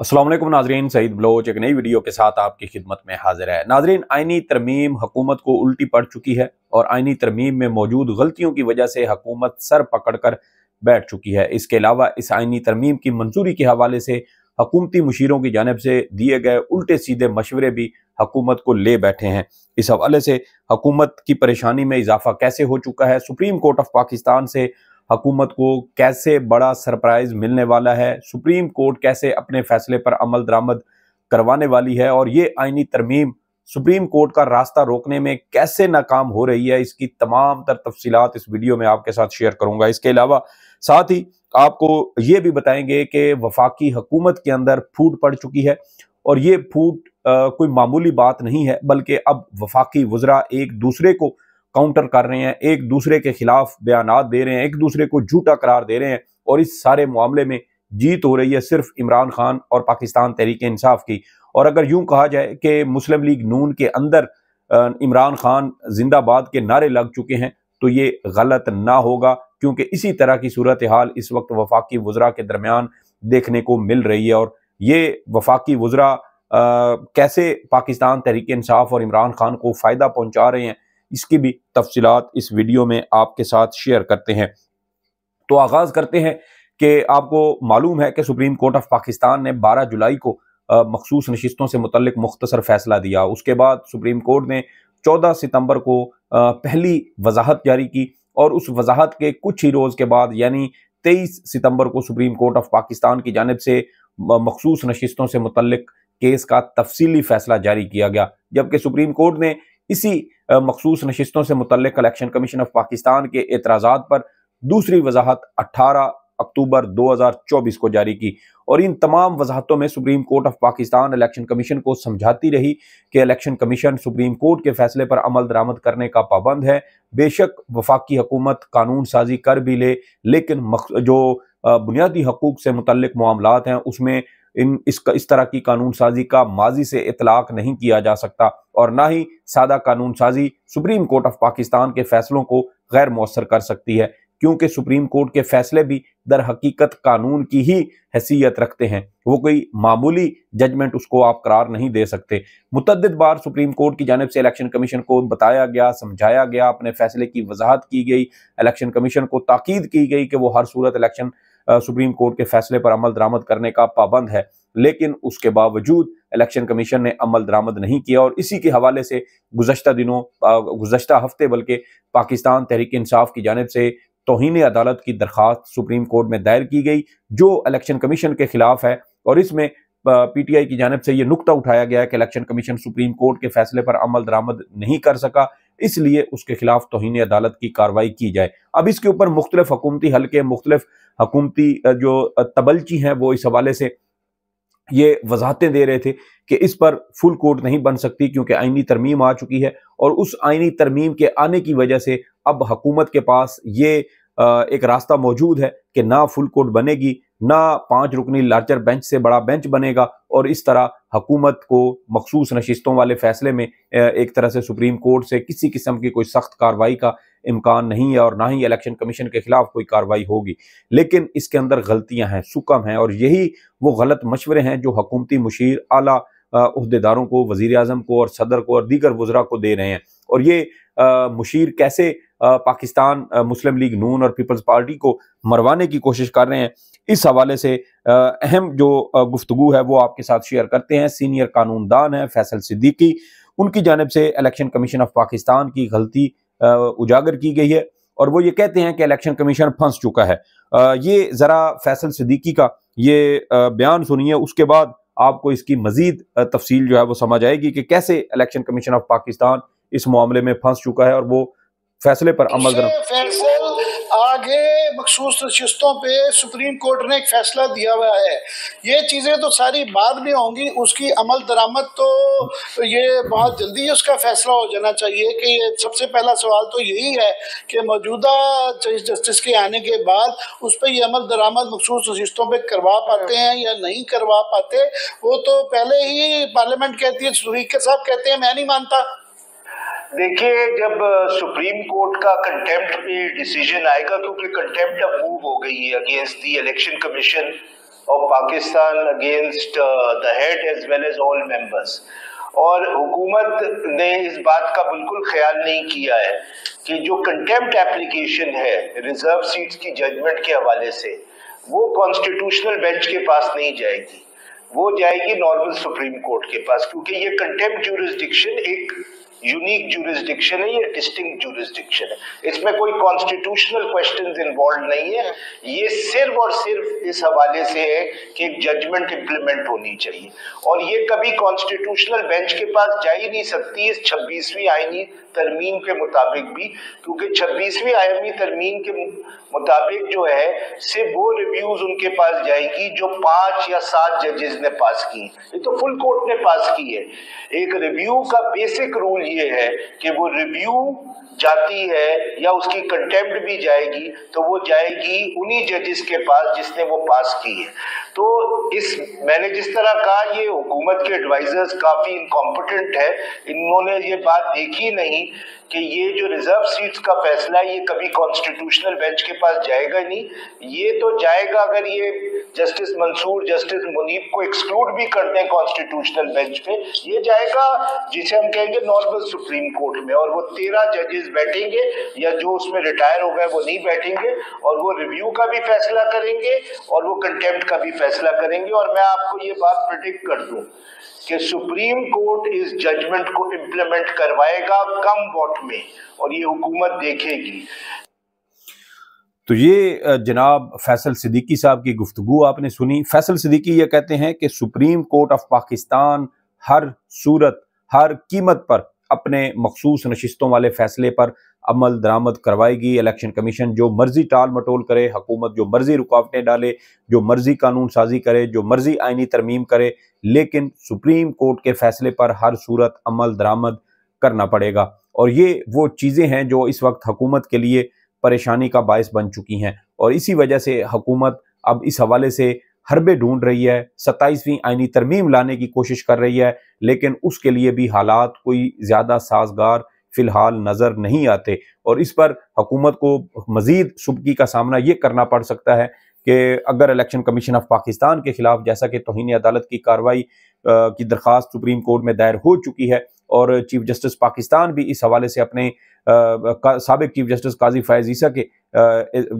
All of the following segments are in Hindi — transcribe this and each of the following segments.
असलम नाजरीन सईद बलोच एक नई वीडियो के साथ आपकी खिदमत में हाजिर है नाजरीन आइनी तरमीम हुकूमत को उल्टी पड़ चुकी है और आइनी तरमीम में मौजूद गलतियों की वजह से हकूमत सर पकड़ कर बैठ चुकी है इसके अलावा इस आइनी तरमीम की मंजूरी के हवाले से हकूमती मशीरों की जानब से दिए गए उल्टे सीधे मशवरे भी हकूमत को ले बैठे हैं इस हवाले से हकूमत की परेशानी में इजाफा कैसे हो चुका है सुप्रीम कोर्ट ऑफ पाकिस्तान से हुकूमत को कैसे बड़ा सरप्राइज मिलने वाला है सुप्रीम कोर्ट कैसे अपने फैसले पर अमल दरामद करवाने वाली है और ये आइनी तरमीम सुप्रीम कोर्ट का रास्ता रोकने में कैसे नाकाम हो रही है इसकी तमाम तर तफसीत इस वीडियो में आपके साथ शेयर करूंगा इसके अलावा साथ ही आपको ये भी बताएंगे कि वफाकी हकूमत के अंदर फूट पड़ चुकी है और ये फूट आ, कोई मामूली बात नहीं है बल्कि अब वफाकी वजरा एक दूसरे को काउंटर कर रहे हैं एक दूसरे के खिलाफ बयान दे रहे हैं एक दूसरे को झूठा करार दे रहे हैं और इस सारे मामले में जीत हो रही है सिर्फ इमरान खान और पाकिस्तान तहरीक इंसाफ की और अगर यूं कहा जाए कि मुस्लिम लीग नून के अंदर इमरान खान जिंदाबाद के नारे लग चुके हैं तो ये गलत ना होगा क्योंकि इसी तरह की सूरत हाल इस वक्त वफाकी वज्रा के दरमियान देखने को मिल रही है और ये वफाकी वज्रा कैसे पाकिस्तान तहरीक इंसाफ और इमरान खान को फ़ायदा पहुंचा रहे हैं इसकी भी तफसीत इस वीडियो में आपके साथ शेयर करते हैं तो आगाज़ करते हैं कि आपको मालूम है कि सुप्रीम कोर्ट ऑफ पाकिस्तान ने 12 जुलाई को मखसूस नशस्तों से मुतल मुख्तसर फैसला दिया उसके बाद सुप्रीम कोर्ट ने 14 सितंबर को पहली वजाहत जारी की और उस वजाहत के कुछ ही रोज़ के बाद यानी 23 सितंबर को सुप्रीम कोर्ट ऑफ पाकिस्तान की जानब से मखसूस नशस्तों से मुतल केस का तफसीली फैसला जारी किया गया जबकि सुप्रीम कोर्ट ने इसी मखसूस नशस्तों से मुतल इलेक्शन कमीशन ऑफ पाकिस्तान के एतराज़ा पर दूसरी वजाहत अट्ठारह अक्टूबर 2024 को जारी की और इन तमाम वजाहतों में supreme court of Pakistan election commission को समझाती रही कि इलेक्शन कमीशन सुप्रीम कोर्ट के फैसले पर अमल दरामद करने का पाबंद है बेशक वफाकी हकूमत कानून साजी कर भी ले लेकिन जो बुनियादी हकूक से मुतल मामला हैं उसमें इन इस, इस तरह की कानून साजी का माजी से इतलाक नहीं किया जा सकता और ना ही सादा कानून साजी सुप्रीम कोर्ट ऑफ पाकिस्तान के फैसलों को गैर मौसर कर सकती है क्योंकि सुप्रीम कोर्ट के फैसले भी दर हकीकत कानून की ही हैसियत रखते हैं वो कोई मामूली जजमेंट उसको आप करार नहीं दे सकते मुतद बार सुप्रीम कोर्ट की जानब से इलेक्शन कमीशन को बताया गया समझाया गया अपने फैसले की वजाहत की गई इलेक्शन कमीशन को ताकीद की गई कि वो हर सूरत इलेक्शन सुप्रीम कोर्ट के फैसले पर अमल दरामद करने का पाबंद है लेकिन उसके बावजूद इलेक्शन कमीशन ने अमल दरामद नहीं किया और इसी के हवाले से गुजशत दिनों गुजशत हफ्ते बल्कि पाकिस्तान तहरीक इंसाफ की जानब से तोहन अदालत की दरख्वास्त सुप्रीम कोर्ट में दायर की गई जो इलेक्शन कमीशन के खिलाफ है और इसमें पीटीआई की जानब से यह नुकता उठाया गया कि इलेक्शन कमीशन सुप्रीम कोर्ट के फैसले पर अमल दरामद नहीं कर सका इसलिए उसके खिलाफ तोहनी अदालत की कार्रवाई की जाए अब इसके ऊपर मुख्तलिफ हकूमती हल्के मुख्तलिफ हकूमती जो तबलची हैं वो इस हवाले से ये वजाहतें दे रहे थे कि इस पर फुल कोर्ट नहीं बन सकती क्योंकि आइनी तरमीम आ चुकी है और उस आइनी तरमीम के आने की वजह से अब हकूमत के पास ये एक रास्ता मौजूद है कि ना फुल कोर्ट बनेगी ना पांच रुकनी लार्जर बेंच से बड़ा बेंच बनेगा और इस तरह हकूमत को मखसूस नशिस्तों वाले फैसले में एक तरह से सुप्रीम कोर्ट से किसी किस्म की कोई सख्त कार्रवाई का इम्कान नहीं है और ना ही इलेक्शन कमीशन के खिलाफ कोई कार्रवाई होगी लेकिन इसके अंदर गलतियां हैं सुकम हैं और यही वो गलत मशवरे हैं जो हकूमती मुशीर आला अहदेदारों को वजीर अजम को और सदर को और दीगर वज्रा को दे रहे हैं और ये आ, मुशीर कैसे पाकिस्तान मुस्लिम लीग नून और पीपल्स पार्टी को मरवाने की कोशिश कर रहे हैं इस हवाले से अहम जो गुफ्तु है वो आपके साथ शेयर करते हैं सीनियर कानूनदान है फैसल सिद्दीकी उनकी जानब से इलेक्शन कमीशन ऑफ पाकिस्तान की गलती उजागर की गई है और वो ये कहते हैं कि इलेक्शन कमीशन फंस चुका है ये ज़रा फैसल सिद्दीकी का ये बयान सुनिए उसके बाद आपको इसकी मजीद तफसील जो है वो समझ आएगी कि कैसे इलेक्शन कमीशन ऑफ पाकिस्तान इस मामले में फंस चुका है और वो फैसले पर अमल फैसल आगे मखसूस नशस्तों पे सुप्रीम कोर्ट ने एक फैसला दिया हुआ है ये चीज़ें तो सारी बाद में होंगी उसकी अमल दरामद तो ये बहुत जल्दी उसका फैसला हो जाना चाहिए कि ये सबसे पहला सवाल तो यही है कि मौजूदा चीफ जस्टिस के आने के बाद उस पर यह अमल दरामद मखसूस नशस्तों पर करवा पाते हैं या नहीं करवा पाते वो तो पहले ही पार्लियामेंट कहती है सुरीकर साहब कहते हैं मैं नहीं मानता देखिए जब सुप्रीम कोर्ट का कंटेम्प्ट पे डिसीजन आएगा क्योंकि तो कंटेम्प्ट अब मूव हो गई है against the election commission of Pakistan against the head as well as all members और हुकूमत ने इस बात का बिल्कुल ख्याल नहीं किया है कि जो कंटेम्प्ट एप्लीकेशन है रिजर्व सीट्स की जजमेंट के हवाले से वो कॉन्स्टिट्यूशनल बेंच के पास नहीं जाएगी वो जाएगी नॉर्मल सुप्रीम कोर्ट के पास क्योंकि ये कंटेम्प्ट जूरिस्डिक्शन एक यूनिक जूरिस्डिक्शन है ये डिस्टिंग जूरिस्डिक्शन है इसमें कोई कॉन्स्टिट्यूशनल क्वेश्चन इन्वॉल्व नहीं है ये सिर्फ और सिर्फ इस हवाले से है कि एक जजमेंट इम्प्लीमेंट होनी चाहिए और ये कभी कॉन्स्टिट्यूशनल बेंच के पास जा ही नहीं सकती इस छब्बीसवीं आईनी तरमीम के मुताबिक भी क्योंकि छब्बीसवीं आयमी तरमीम के मुताबिक जो है से वो रिव्यूज उनके पास जाएगी जो पांच या सात जजेस ने पास की ये तो फुल कोर्ट ने पास की है एक रिव्यू का बेसिक रूल ये है कि वो रिव्यू जाती है या उसकी कंटेम्प्ट भी जाएगी तो वो जाएगी उन्हीं जजेस के पास जिसने वो पास की है तो इस मैंने जिस तरह कहा ये हुकूमत के एडवाइजर्स काफ़ी इनकॉम्पिटेंट है इन्होंने ये बात देखी नहीं कि ये जो रिजर्व सीट्स का फैसला है ये कभी कॉन्स्टिट्यूशनल बेंच के पास जाएगा नहीं ये तो जाएगा अगर ये जस्टिस मंसूर जस्टिस मुनीब को एक्सक्लूड भी कर दें कॉन्स्टिट्यूशनल बेंच पे ये जाएगा जिसे हम कहेंगे नॉर्मल सुप्रीम कोर्ट में और वो तेरह जजेस बैठेंगे या जो उसमें रिटायर हो गए वो नहीं बैठेंगे और वो रिव्यू का भी फैसला करेंगे और वो कंटेम्प्ट का भी फैसला करेंगे और मैं आपको ये बात प्रडिक्ट कर दूं कि सुप्रीम कोर्ट इस जजमेंट को इम्प्लीमेंट करवाएगा कम वोट में और ये हुकूमत देखेगी तो ये जनाब फैसल सिद्दीकी साहब की गुफ्तु आपने सुनी फैसल सिद्दीकी ये कहते हैं कि सुप्रीम कोर्ट ऑफ पाकिस्तान हर सूरत हर कीमत पर अपने मखसूस नशस्तों वाले फैसले पर अमल दरामद करवाएगी इलेक्शन कमीशन जो मर्जी टाल मटोल करे हुकूमत जो मर्जी रुकावटें डाले जो मर्जी कानून साजी करे जो मर्जी आइनी तरमीम करे लेकिन सुप्रीम कोर्ट के फैसले पर हर सूरत अमल दरामद करना पड़ेगा और ये वो चीज़ें हैं जो इस वक्त हुकूमत के लिए परेशानी का बायस बन चुकी हैं और इसी वजह से हकूमत अब इस हवाले से हरबे ढूंढ रही है सत्ताईसवीं आइनी तरमीम लाने की कोशिश कर रही है लेकिन उसके लिए भी हालात कोई ज़्यादा साजगार फिलहाल नज़र नहीं आते और इस पर हकूमत को मज़ीद सुबकी का सामना ये करना पड़ सकता है कि अगर इलेक्शन कमीशन ऑफ पाकिस्तान के खिलाफ जैसा कि तोहनी अदालत की कार्रवाई की दरख्वास्त सुप्रीम कोर्ट में दायर हो चुकी है और चीफ जस्टिस पाकिस्तान भी इस हवाले से अपने सबक चीफ जस्टिस काजी फायज ईसा के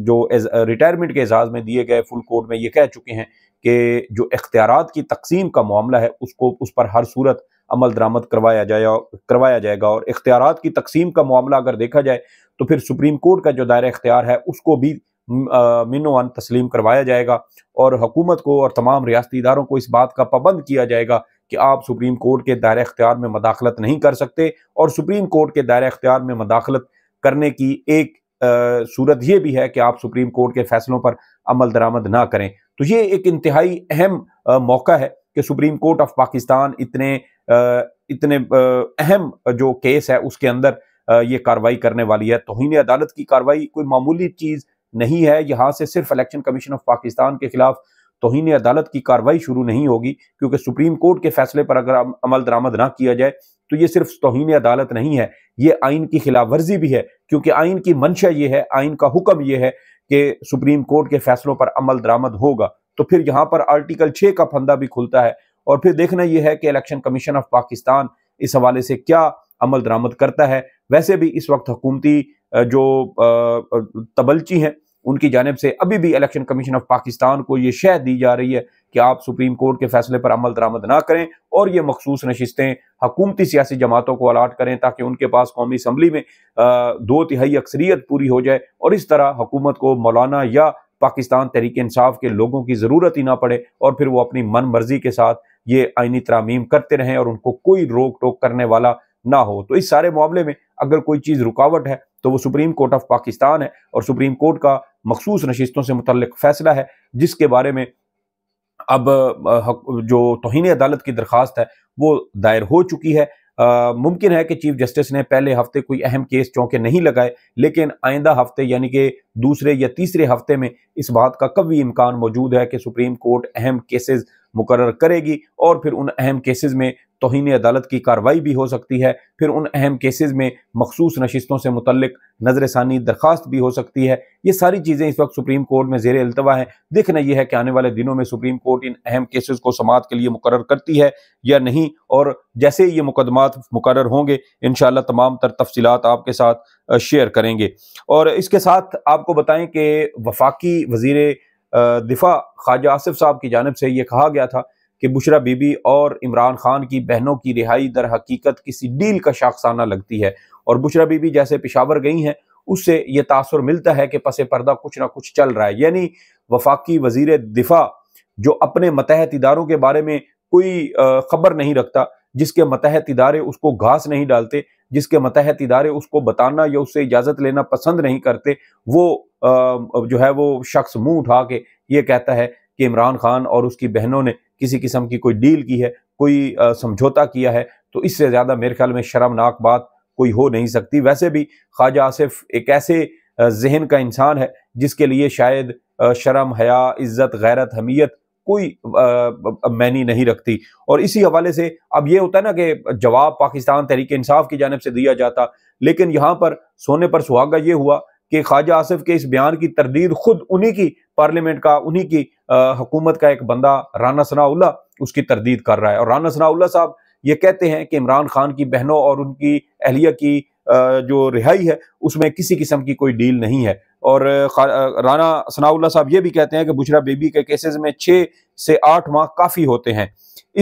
जो रिटायरमेंट के एजाज़ में दिए गए फुल कोर्ट में ये कह चुके हैं कि जो इख्तियार की तकसीम का मामला है उसको उस पर हर सूरत अमल दरामद करवाया जाए करवाया जाएगा और इख्तियार की तकसीम का मामला अगर देखा जाए तो फिर सुप्रीम कोर्ट का जो दायरा इख्तियार है उसको भी मिनोन तस्लीम करवाया जाएगा और हुकूमत को और तमाम रियाती इदारों को इस बात का पाबंद किया जाएगा कि आप सुप्रीम कोर्ट के दायरे अख्तियार में मदाखलत नहीं कर सकते और सुप्रीम कोर्ट के दायरे अख्तियार में मदाखलत करने की एक आ, सूरत यह भी है कि आप सुप्रीम कोर्ट के फैसलों पर अमल दरामद ना करें तो ये एक इंतहाई अहम मौका है कि सुप्रीम कोर्ट ऑफ पाकिस्तान इतने आ, इतने अहम जो केस है उसके अंदर आ, ये कार्रवाई करने वाली है तोहन अदालत की कार्रवाई कोई मामूली चीज़ नहीं है यहाँ से सिर्फ इलेक्शन कमीशन ऑफ पाकिस्तान के खिलाफ तोहन अदालत की कार्रवाई शुरू नहीं होगी क्योंकि सुप्रीम कोर्ट के फैसले पर अगर अमल दरामद ना किया जाए तो ये सिर्फ तोहन अदालत नहीं है ये आइन की खिलाफ वर्जी भी है क्योंकि आइन की मंशा ये है आइन का हुक्म ये है कि सुप्रीम कोर्ट के फैसलों पर अमल दरामद होगा तो फिर यहाँ पर आर्टिकल छः का फंदा भी खुलता है और फिर देखना यह है कि इलेक्शन कमीशन ऑफ पाकिस्तान इस हवाले से क्या अमल दरामद करता है वैसे भी इस वक्त हुकूमती जो तबलची हैं उनकी जानब से अभी भी इलेक्शन कमीशन ऑफ पाकिस्तान को यह शह दी जा रही है कि आप सुप्रीम कोर्ट के फैसले पर अमल दरामद ना करें और ये मखसूस नशस्तें हकूमती सियासी जमातों को अलाट करें ताकि उनके पास कौमी असम्बली में दो तिहाई अक्सरियत पूरी हो जाए और इस तरह हुकूमत को मौलाना या पाकिस्तान तहरीक इंसाफ के लोगों की ज़रूरत ही ना पड़े और फिर वो अपनी मन मर्जी के साथ ये आइनी तरामीम करते रहें और उनको कोई रोक टोक करने वाला ना हो तो इस सारे मामले में अगर कोई चीज़ रुकावट है तो वो सुप्रीम कोर्ट ऑफ पाकिस्तान है और सुप्रीम कोर्ट का मखसूस नशिस्तों से मुतल फैसला है जिसके बारे में अब जो तोहन अदालत की दरख्वास्त है वो दायर हो चुकी है मुमकिन है कि चीफ जस्टिस ने पहले हफ्ते कोई अहम केस चौंके नहीं लगाए लेकिन आइंदा हफ्ते यानी कि दूसरे या तीसरे हफ्ते में इस बात का कभी इम्कान मौजूद है कि सुप्रीम कोर्ट अहम केसेस मुकर करेगी और फिर उन अहम केसेस में तोहन अदालत की कार्रवाई भी हो सकती है फिर उन अहम केसेस में मखसूस नशस्तों से मुतल नजरसानी दरख्वास्त भी हो सकती है ये सारी चीज़ें इस वक्त सुप्रीम कोर्ट में जेर अल्तवा हैं देखना यह है कि आने वाले दिनों में सुप्रीम कोर्ट इन अहम केसेस को समात के लिए मुकर करती है या नहीं और जैसे ये मुकदमा मुकर होंगे इन तमाम तर तफसीत आपके साथ शेयर करेंगे और इसके साथ आपको बताएं कि वफाकी वजीर दिफा ख्वाजा आसिफ साहब की जानब से ये कहा गया था कि बुशरा बीबी और इमरान खान की बहनों की रिहाई दर हकीकत किसी डील का शाखसाना लगती है और बुशरा बीबी जैसे पिशावर गई हैं उससे ये तासर मिलता है कि पस पर्दा कुछ ना कुछ चल रहा है यानी वफाकी वजीर दिफा जो अपने मतहत इदारों के बारे में कोई खबर नहीं रखता जिसके मतहत इदारे उसको घास नहीं डालते जिसके मतहत इदारे उसको बताना या उससे इजाज़त लेना पसंद नहीं करते वो जो है वो शख्स मुंह उठा के ये कहता है कि इमरान खान और उसकी बहनों ने किसी किस्म की कोई डील की है कोई समझौता किया है तो इससे ज़्यादा मेरे ख्याल में शर्मनाक बात कोई हो नहीं सकती वैसे भी ख्वाजा आसिफ एक ऐसे जहन का इंसान है जिसके लिए शायद शर्म हया इज़्ज़त गैरत हमीयत कोई मैनी नहीं रखती और इसी हवाले से अब ये होता है ना कि जवाब पाकिस्तान तहरीक इंसाफ की जानब से दिया जाता लेकिन यहाँ पर सोने पर सुहागा ये हुआ कि ख्वाजा आसिफ के इस बयान की तरदीद खुद उन्हीं की पार्लियामेंट का उन्हीं की हुकूमत का एक बंदा राना सनाउल्ला उसकी तरदीद कर रहा है और राना सनाउल्ला साहब ये कहते हैं कि इमरान खान की बहनों और उनकी अहलिया की जो रिहाई है उसमें किसी किस्म की कोई डील नहीं है और राना सनाउल्ला साहब ये भी कहते हैं कि बुशरा बेबी के केसेस में छः से आठ माह काफ़ी होते हैं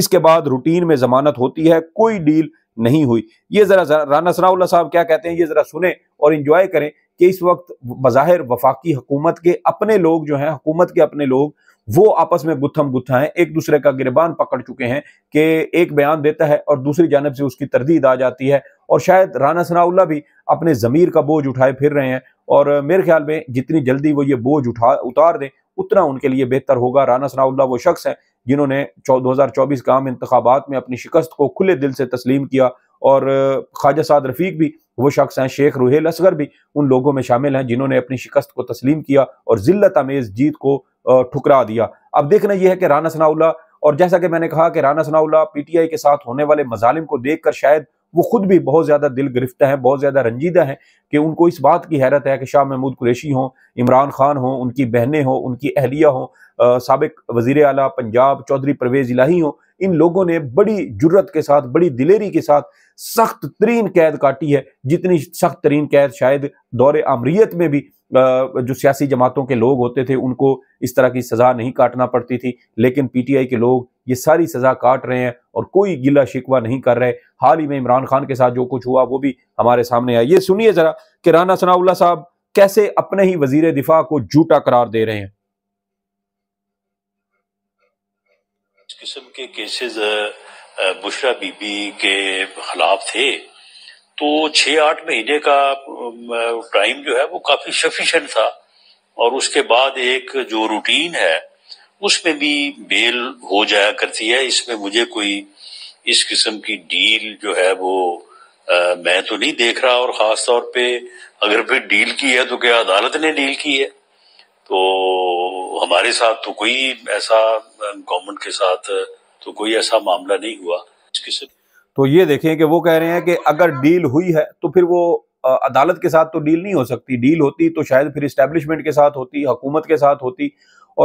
इसके बाद रूटीन में जमानत होती है कोई डील नहीं हुई ये ज़रा राना सनाउल्ला साहब क्या कहते हैं ये ज़रा सुने और इन्जॉय करें कि इस वक्त बाहिर वफाकी हुकूमत के अपने लोग जो हैं हुकूमत के अपने लोग वो आपस में गुत्थम गुत्था है एक दूसरे का गिरबान पकड़ चुके हैं कि एक बयान देता है और दूसरी जानब से उसकी तरदीद आ जाती है और शायद राना सनाउल्ला भी अपने ज़मीर का बोझ उठाए फिर रहे हैं और मेरे ख्याल में जितनी जल्दी वो ये बोझ उठा उतार दें उतना उनके लिए बेहतर होगा राना सनाउल्ला वो शख्स हैं जिन्होंने दो हज़ार चौबीस का आम में अपनी शिकस्त को खुले दिल से तस्लीम किया और ख्वाजा साद रफीक भी वो शख्स हैं शेख रुहेल असगर भी उन लोगों में शामिल हैं जिन्होंने अपनी शिकस्त को तस्लीम किया और ज़िल्त अमेज़ जीत को ठुकरा दिया अब देखना यह है कि राना सनाउल्ला और जैसा कि मैंने कहा कि राना सनाउल्ला पीटीआई के साथ होने वाले मजालिम को देखकर शायद वो खुद भी बहुत ज़्यादा दिल गिरफ्त है बहुत ज़्यादा रंजीदा है कि उनको इस बात की हैरत है कि शाह महमूद कुरेशी हो इमरान खान हों उनकी बहनें हों उनकी अहलिया हों सबक वज़ी अला पंजाब चौधरी परवेज़ इलाही हों इन लोगों ने बड़ी जुर्रत के साथ बड़ी दिलेरी के साथ सख्त तरीन कैद काटी है जितनी सख्त तरीन कैद शायद दौरे अमरीत में भी जो सियासी जमातों के लोग होते थे उनको इस तरह की सज़ा नहीं काटना पड़ती थी लेकिन पीटीआई के लोग ये सारी सज़ा काट रहे हैं और कोई गिला शिकवा नहीं कर रहे हाल ही में इमरान खान के साथ जो कुछ हुआ वो भी हमारे सामने आया ये सुनिए ज़रा कि राना सनाउल्ला साहब कैसे अपने ही वजीर दिफा को झूठा करार दे रहे हैं किस्म के केसेस बुशरा बीबी के खिलाफ थे तो छः आठ महीने का टाइम जो है वो काफ़ी सफिशेंट था और उसके बाद एक जो रूटीन है उसमें भी बेल हो जाया करती है इसमें मुझे कोई इस किस्म की डील जो है वो आ, मैं तो नहीं देख रहा और ख़ास तौर पे अगर फिर डील की है तो क्या अदालत ने डील की है तो हमारे साथ तो कोई ऐसा गवर्नमेंट के साथ तो कोई ऐसा मामला नहीं हुआ किसी तो ये देखें कि वो कह रहे हैं कि अगर डील हुई है तो फिर वो अदालत के साथ तो डील नहीं हो सकती डील होती तो शायद फिर इस्टेब्लिशमेंट के साथ होती हकूमत के साथ होती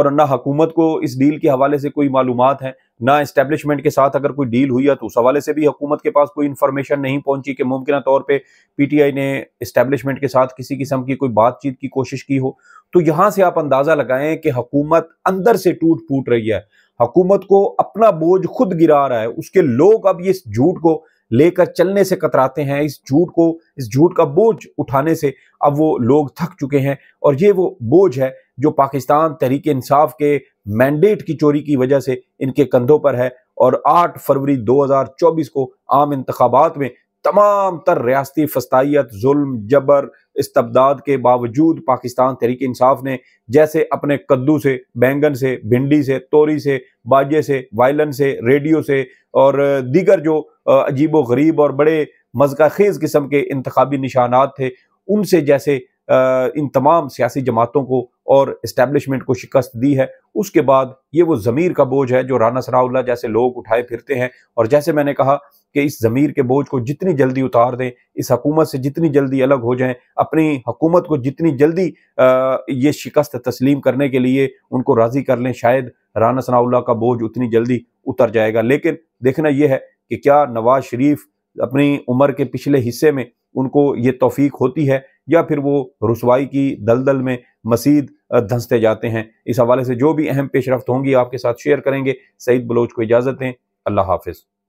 और ना हकूमत को इस डील के हवाले से कोई मालूम है ना इस्टेब्लिशमेंट के साथ अगर कोई डील हुई है तो उस हवाले से भी हकूमत के पास कोई इन्फॉर्मेशन नहीं पहुंची कि मुमकिन तौर पर पी टी आई ने इस्टेब्लिशमेंट के साथ किसी किस्म की कोई बातचीत की कोशिश की हो तो यहाँ से आप अंदाज़ा लगाएं कि हकूमत अंदर से टूट फूट रही है हुकूमत को अपना बोझ खुद गिरा रहा है उसके लोग अब इस झूठ को लेकर चलने से कतराते हैं इस झूठ को इस झूठ का बोझ उठाने से अब वो लोग थक चुके हैं और ये वो बोझ है जो पाकिस्तान तहरीक इंसाफ के मैंडेट की चोरी की वजह से इनके कंधों पर है और 8 फरवरी 2024 को आम इंतबात में तमाम तर रियाती फस्तायत जुल्म जबर इस्तबदाद के बावजूद पाकिस्तान तहरीक इंसाफ ने जैसे अपने कद्दू से बैंगन से भिंडी से तोरी से बाजे से वायलन से रेडियो से और दीगर जो अजीब व गरीब और बड़े मजका खेज किस्म के इंतबी निशानात थे उनसे जैसे इन तमाम सियासी जमातों को और इस्टेब्लिशमेंट को शिकस्त दी है उसके बाद ये वो ज़मीर का बोझ है जो राना सनाउल्ला जैसे लोग उठाए फिरते हैं और जैसे मैंने कहा कि इस ज़मीर के बोझ को जितनी जल्दी उतार दें इस हकूमत से जितनी जल्दी अलग हो जाएं अपनी हकूमत को जितनी जल्दी ये शिकस्त तस्लीम करने के लिए उनको राज़ी कर लें शायद राना सनाउल्ला का बोझ उतनी जल्दी उतर जाएगा लेकिन देखना यह है कि क्या नवाज शरीफ अपनी उम्र के पिछले हिस्से में उनको ये तोफ़ी होती है या फिर वो रसवाई की दलदल में मसीद धंसते जाते हैं इस हवाले से जो भी अहम पेशरफ होंगी आपके साथ शेयर करेंगे सईद बलोच को इजाज़त दें अल्लाह हाफिज़